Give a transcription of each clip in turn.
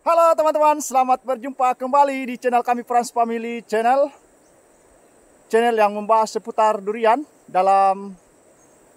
Halo teman-teman, selamat berjumpa kembali di channel kami Frans Family Channel Channel yang membahas seputar durian Dalam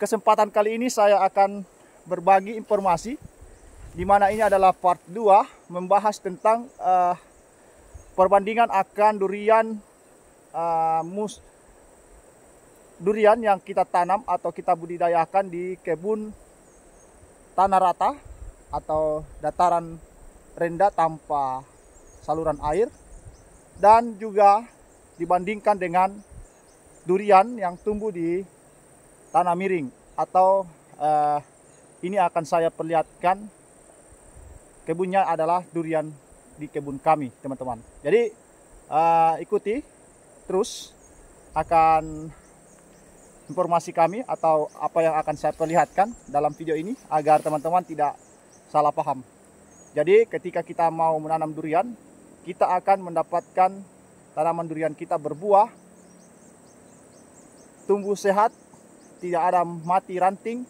kesempatan kali ini saya akan berbagi informasi di mana ini adalah part 2 membahas tentang uh, perbandingan akan durian uh, mus durian yang kita tanam atau kita budidayakan di kebun tanah rata atau dataran rendah tanpa saluran air dan juga dibandingkan dengan durian yang tumbuh di tanah miring atau eh, ini akan saya perlihatkan kebunnya adalah durian di kebun kami teman-teman jadi eh, ikuti terus akan informasi kami atau apa yang akan saya perlihatkan dalam video ini agar teman-teman tidak salah paham jadi ketika kita mau menanam durian, kita akan mendapatkan tanaman durian kita berbuah, tumbuh sehat, tidak ada mati ranting,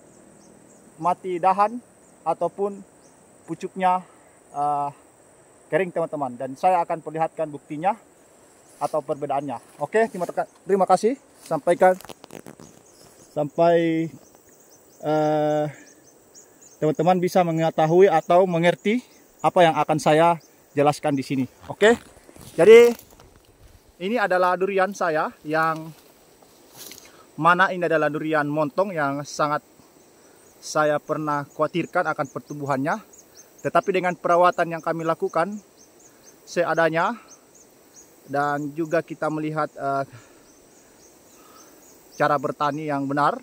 mati dahan, ataupun pucuknya uh, kering teman-teman. Dan saya akan perlihatkan buktinya atau perbedaannya. Oke, terima, terima kasih. Sampaikan sampai uh, eh, teman -teman bisa mengetahui atau mengerti apa yang akan saya jelaskan di sini. Oke. Jadi ini adalah durian saya yang mana ini adalah durian montong yang sangat saya pernah khawatirkan akan pertumbuhannya. Tetapi dengan perawatan yang kami lakukan seadanya dan juga kita melihat uh, cara bertani yang benar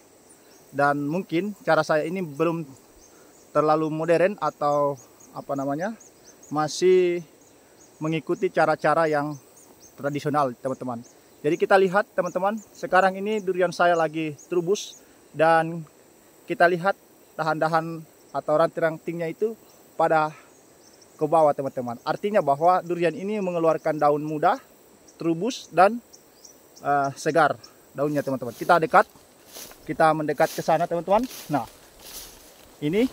dan mungkin cara saya ini belum terlalu modern atau apa namanya masih mengikuti cara-cara yang tradisional teman-teman jadi kita lihat teman-teman sekarang ini durian saya lagi terubus dan kita lihat dahan-dahan atau ranting-rantingnya itu pada ke bawah teman-teman artinya bahwa durian ini mengeluarkan daun muda terubus dan uh, segar daunnya teman-teman kita dekat kita mendekat ke sana teman-teman nah ini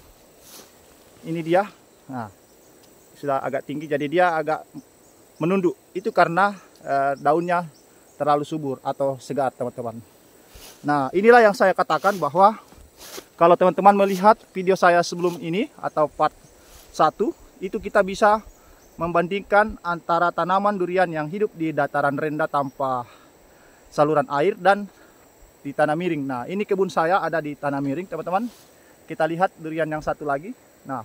ini dia Nah, sudah agak tinggi jadi dia agak menunduk. Itu karena eh, daunnya terlalu subur atau segar, teman-teman. Nah, inilah yang saya katakan bahwa kalau teman-teman melihat video saya sebelum ini atau part 1, itu kita bisa membandingkan antara tanaman durian yang hidup di dataran rendah tanpa saluran air dan di tanah miring. Nah, ini kebun saya ada di tanah miring, teman-teman. Kita lihat durian yang satu lagi. Nah,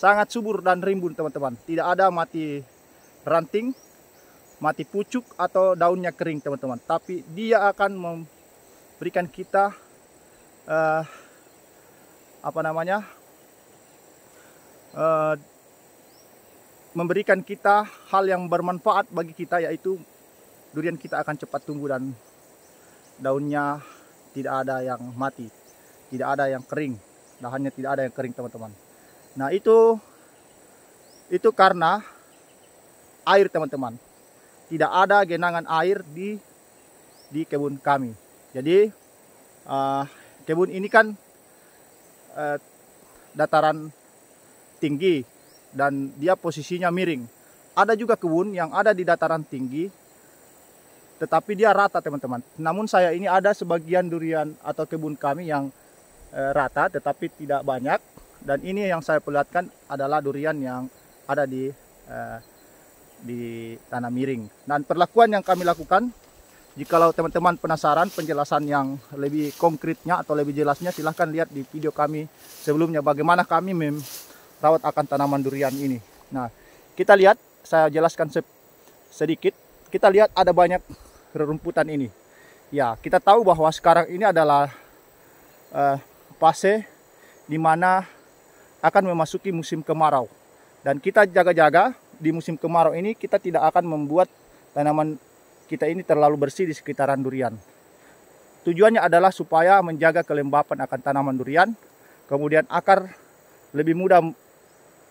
sangat subur dan rimbun teman-teman. Tidak ada mati ranting, mati pucuk atau daunnya kering teman-teman. Tapi dia akan memberikan kita uh, apa namanya? Uh, memberikan kita hal yang bermanfaat bagi kita yaitu durian kita akan cepat tumbuh dan daunnya tidak ada yang mati, tidak ada yang kering, dahannya tidak ada yang kering teman-teman. Nah itu itu karena air teman-teman. Tidak ada genangan air di di kebun kami. Jadi uh, kebun ini kan uh, dataran tinggi dan dia posisinya miring. Ada juga kebun yang ada di dataran tinggi tetapi dia rata teman-teman. Namun saya ini ada sebagian durian atau kebun kami yang e, rata tetapi tidak banyak. Dan ini yang saya perlihatkan adalah durian yang ada di eh, di tanah miring. Dan perlakuan yang kami lakukan, jikalau teman-teman penasaran penjelasan yang lebih konkretnya atau lebih jelasnya, silahkan lihat di video kami sebelumnya bagaimana kami merawat akan tanaman durian ini. Nah, kita lihat, saya jelaskan sedikit. Kita lihat ada banyak rerumputan ini. Ya, kita tahu bahwa sekarang ini adalah eh, fase di mana akan memasuki musim kemarau. Dan kita jaga-jaga di musim kemarau ini kita tidak akan membuat tanaman kita ini terlalu bersih di sekitaran durian. Tujuannya adalah supaya menjaga kelembapan akan tanaman durian, kemudian akar lebih mudah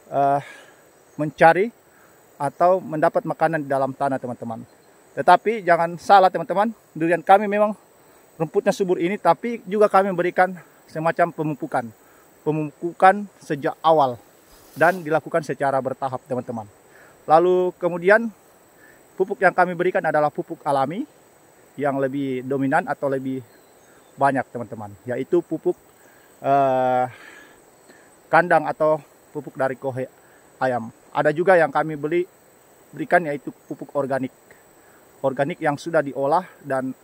uh, mencari atau mendapat makanan di dalam tanah teman-teman. Tetapi jangan salah teman-teman, durian kami memang rumputnya subur ini, tapi juga kami memberikan semacam pemupukan pemupukan sejak awal dan dilakukan secara bertahap teman-teman. Lalu kemudian pupuk yang kami berikan adalah pupuk alami yang lebih dominan atau lebih banyak teman-teman, yaitu pupuk eh, kandang atau pupuk dari kohe ayam. Ada juga yang kami beli berikan yaitu pupuk organik. Organik yang sudah diolah dan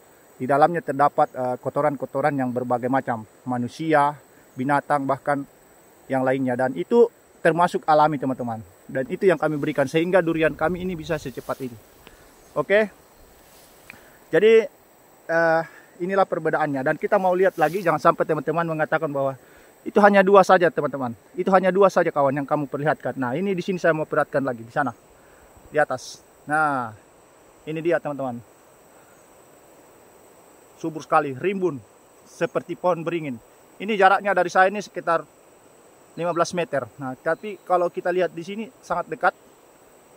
di dalamnya terdapat eh, kotoran-kotoran yang berbagai macam, manusia, binatang bahkan yang lainnya dan itu termasuk alami teman-teman dan itu yang kami berikan sehingga durian kami ini bisa secepat ini oke jadi uh, inilah perbedaannya dan kita mau lihat lagi jangan sampai teman-teman mengatakan bahwa itu hanya dua saja teman-teman itu hanya dua saja kawan yang kamu perlihatkan nah ini di sini saya mau perhatikan lagi di sana di atas nah ini dia teman-teman subur sekali rimbun seperti pohon beringin ini jaraknya dari saya ini sekitar 15 meter. Nah, tapi kalau kita lihat di sini sangat dekat.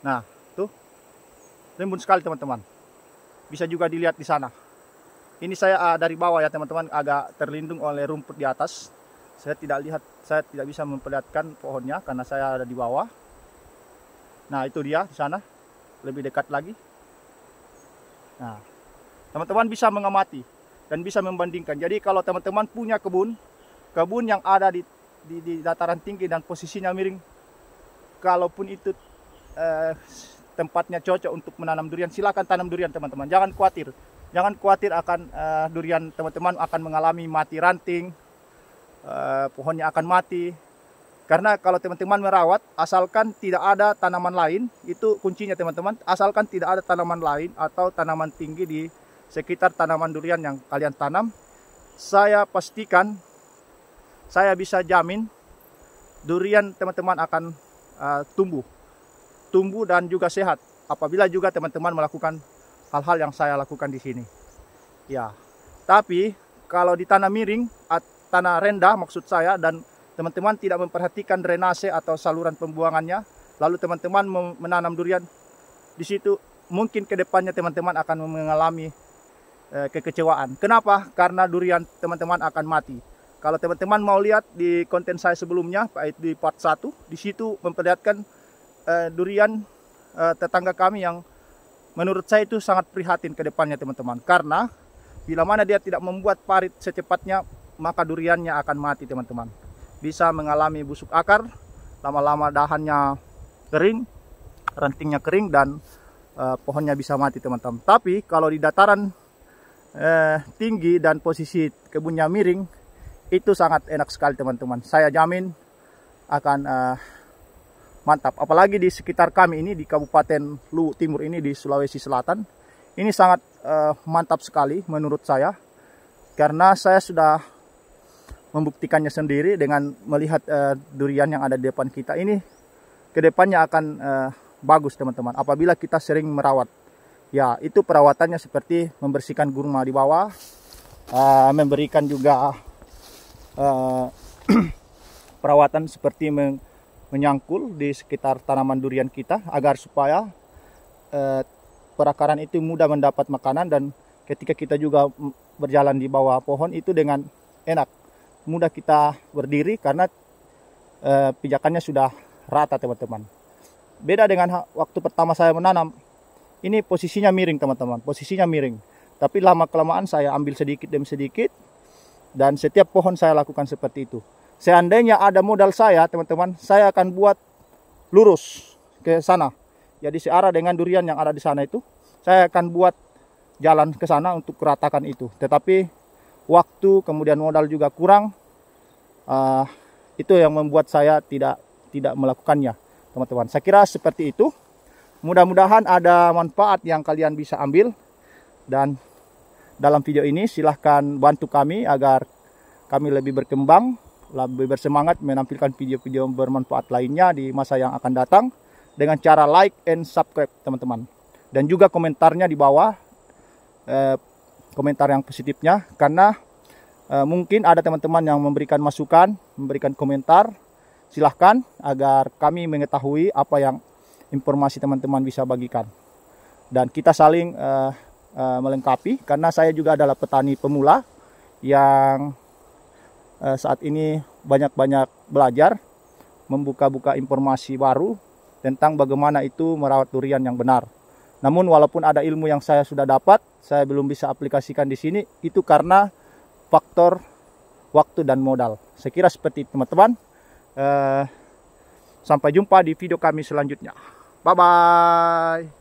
Nah, tuh. Rimbun sekali teman-teman. Bisa juga dilihat di sana. Ini saya uh, dari bawah ya teman-teman agak terlindung oleh rumput di atas. Saya tidak lihat, saya tidak bisa memperlihatkan pohonnya karena saya ada di bawah. Nah, itu dia di sana. Lebih dekat lagi. Nah, teman-teman bisa mengamati dan bisa membandingkan. Jadi kalau teman-teman punya kebun, kebun yang ada di, di, di dataran tinggi dan posisinya miring, kalaupun itu eh, tempatnya cocok untuk menanam durian, silakan tanam durian teman-teman. Jangan khawatir, jangan khawatir akan eh, durian teman-teman akan mengalami mati ranting, eh, pohonnya akan mati. Karena kalau teman-teman merawat, asalkan tidak ada tanaman lain, itu kuncinya teman-teman. Asalkan tidak ada tanaman lain atau tanaman tinggi di sekitar tanaman durian yang kalian tanam, saya pastikan, saya bisa jamin durian teman-teman akan uh, tumbuh, tumbuh dan juga sehat. Apabila juga teman-teman melakukan hal-hal yang saya lakukan di sini, ya. Tapi kalau di tanah miring, tanah rendah maksud saya dan teman-teman tidak memperhatikan drenase atau saluran pembuangannya, lalu teman-teman menanam durian di situ, mungkin kedepannya teman-teman akan mengalami eh, kekecewaan. Kenapa? Karena durian teman-teman akan mati. Kalau teman-teman mau lihat di konten saya sebelumnya, di part 1, di situ memperlihatkan eh, durian eh, tetangga kami yang menurut saya itu sangat prihatin ke depannya teman-teman. Karena bila mana dia tidak membuat parit secepatnya, maka duriannya akan mati teman-teman. Bisa mengalami busuk akar, lama-lama dahannya kering, rantingnya kering dan eh, pohonnya bisa mati teman-teman. Tapi kalau di dataran eh, tinggi dan posisi kebunnya miring itu sangat enak sekali teman-teman saya jamin akan eh, mantap apalagi di sekitar kami ini di Kabupaten Luwu Timur ini di Sulawesi Selatan ini sangat eh, mantap sekali menurut saya karena saya sudah membuktikannya sendiri dengan melihat eh, durian yang ada di depan kita ini kedepannya akan eh, bagus teman-teman apabila kita sering merawat ya itu perawatannya seperti membersihkan gurma di bawah uh, memberikan juga uh, perawatan seperti men menyangkul di sekitar tanaman durian kita agar supaya uh, perakaran itu mudah mendapat makanan dan ketika kita juga berjalan di bawah pohon itu dengan enak mudah kita berdiri karena uh, pijakannya sudah rata teman-teman beda dengan waktu pertama saya menanam ini posisinya miring teman-teman posisinya miring tapi lama kelamaan saya ambil sedikit demi sedikit dan setiap pohon saya lakukan seperti itu seandainya ada modal saya teman-teman saya akan buat lurus ke sana jadi searah dengan durian yang ada di sana itu saya akan buat jalan ke sana untuk keratakan itu tetapi waktu kemudian modal juga kurang uh, itu yang membuat saya tidak tidak melakukannya teman-teman saya kira seperti itu mudah-mudahan ada manfaat yang kalian bisa ambil dan dalam video ini silahkan bantu kami agar kami lebih berkembang lebih bersemangat menampilkan video-video bermanfaat lainnya di masa yang akan datang dengan cara like and subscribe teman-teman dan juga komentarnya di bawah eh, komentar yang positifnya karena eh, mungkin ada teman-teman yang memberikan masukan memberikan komentar silahkan agar kami mengetahui apa yang informasi teman-teman bisa bagikan. Dan kita saling uh, uh, melengkapi karena saya juga adalah petani pemula yang uh, saat ini banyak-banyak belajar membuka-buka informasi baru tentang bagaimana itu merawat durian yang benar. Namun walaupun ada ilmu yang saya sudah dapat, saya belum bisa aplikasikan di sini itu karena faktor waktu dan modal. Sekira seperti teman-teman. sampai jumpa di video kami selanjutnya. Bye bye.